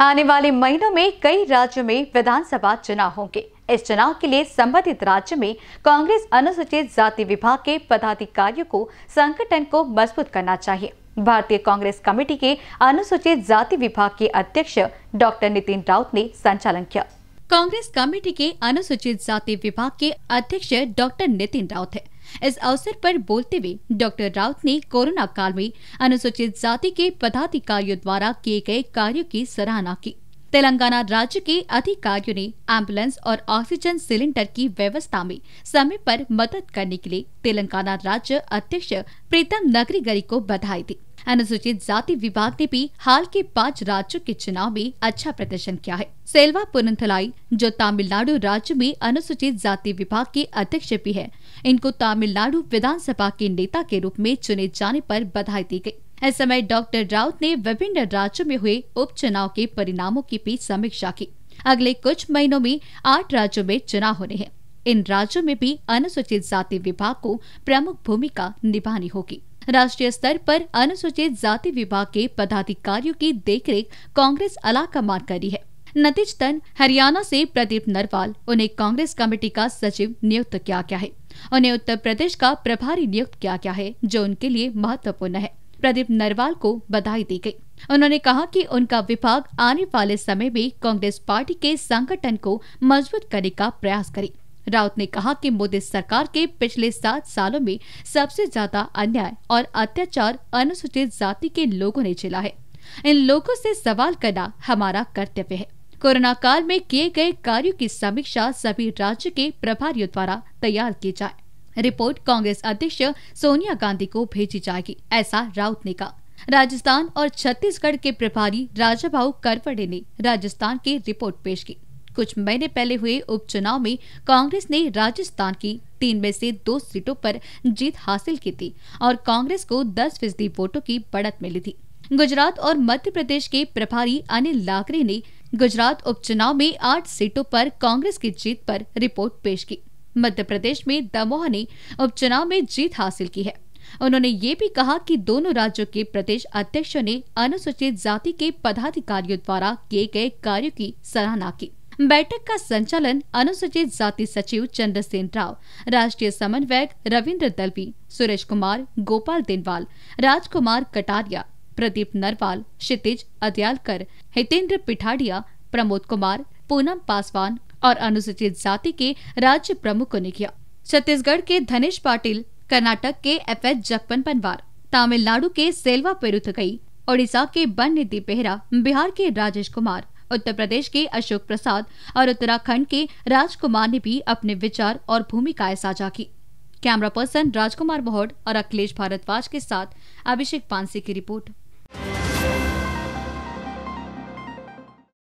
आने वाले महीनों में कई राज्यों में विधानसभा चुनाव होंगे इस चुनाव के लिए संबंधित राज्य में कांग्रेस अनुसूचित जाति विभाग के पदाधिकारियों को संगठन को मजबूत करना चाहिए भारतीय कांग्रेस कमेटी के अनुसूचित जाति विभाग के अध्यक्ष डॉक्टर नितिन राउत ने संचालन किया कांग्रेस कमेटी के अनुसूचित जाति विभाग के अध्यक्ष डॉक्टर नितिन राउत है इस अवसर पर बोलते हुए डॉक्टर राउत ने कोरोना काल में अनुसूचित जाति के पदाधिकारियों द्वारा किए गए कार्यो की सराहना की तेलंगाना राज्य के अधिकारियों ने एम्बुलेंस और ऑक्सीजन सिलेंडर की व्यवस्था में समय पर मदद करने के लिए तेलंगाना राज्य अध्यक्ष प्रीतम नगरी गरी को बधाई दी अनुसूचित जाति विभाग ने भी हाल के पाँच राज्यों के चुनाव में अच्छा प्रदर्शन किया है सेल्वा पुनंथलाई जो तमिलनाडु राज्य में अनुसूचित जाति विभाग के अध्यक्ष भी है इनको तमिलनाडु विधानसभा के नेता के रूप में चुने जाने पर बधाई दी गयी इस समय डॉक्टर राउत ने विभिन्न राज्यों में हुए उपचुनाव के परिणामों की भी समीक्षा की अगले कुछ महीनों में आठ राज्यों में चुनाव होने हैं इन राज्यों में भी अनुसूचित जाति विभाग को प्रमुख भूमिका निभानी होगी राष्ट्रीय स्तर पर अनुसूचित जाति विभाग के पदाधिकारियों की देखरेख कांग्रेस अला कर करी है नतीजतन हरियाणा से प्रदीप नरवाल उन्हें कांग्रेस कमेटी का सचिव नियुक्त किया गया है उन्हें उत्तर प्रदेश का प्रभारी नियुक्त किया गया है जो उनके लिए महत्वपूर्ण है प्रदीप नरवाल को बधाई दी गई उन्होंने कहा कि उनका विभाग आने वाले समय में कांग्रेस पार्टी के संगठन को मजबूत करने का प्रयास करे राउत ने कहा कि मोदी सरकार के पिछले सात सालों में सबसे ज्यादा अन्याय और अत्याचार अनुसूचित जाति के लोगों ने झेला है इन लोगों से सवाल करना हमारा कर्तव्य है कोरोना काल में किए गए कार्यों की समीक्षा सभी राज्य के प्रभारियों द्वारा तैयार की जाए रिपोर्ट कांग्रेस अध्यक्ष सोनिया गांधी को भेजी जाएगी ऐसा राउत ने कहा राजस्थान और छत्तीसगढ़ के प्रभारी राजा भाऊ करवड़े ने राजस्थान की रिपोर्ट पेश की कुछ महीने पहले हुए उपचुनाव में कांग्रेस ने राजस्थान की तीन में से दो सीटों पर जीत हासिल की थी और कांग्रेस को दस फीसदी वोटों की बढ़त मिली थी गुजरात और मध्य प्रदेश के प्रभारी अनिल लाकरे ने गुजरात उपचुनाव में आठ सीटों पर कांग्रेस की जीत पर रिपोर्ट पेश की मध्य प्रदेश में दमोह ने उपचुनाव में जीत हासिल की है उन्होंने ये भी कहा कि दोनों राज्यों के प्रदेश अध्यक्षों ने अनुसूचित जाति के पदाधिकारियों द्वारा किए गए कार्यों की सराहना की बैठक का संचालन अनुसूचित जाति सचिव चंद्रसेन राव राष्ट्रीय समन्वयक रविन्द्र दलवी सुरेश कुमार गोपाल दिनवाल राजकुमार कटारिया प्रदीप नरवाल क्षितिज अदयालकर हितेंद्र पिठाड़िया प्रमोद कुमार पूनम पासवान और अनुसूचित जाति के राज्य प्रमुखों ने किया छत्तीसगढ़ के धनेश पाटिल कर्नाटक के एफ एच जगपन पनवार तमिलनाडु के सेल्वा गई ओडिशा के बन निधि बेहरा बिहार के राजेश कुमार उत्तर प्रदेश के अशोक प्रसाद और उत्तराखंड के राजकुमार ने भी अपने विचार और भूमिकाएं साझा की कैमरा पर्सन राजकुमार मोहड और अखिलेश भारद्वाज के साथ अभिषेक पांसी की रिपोर्ट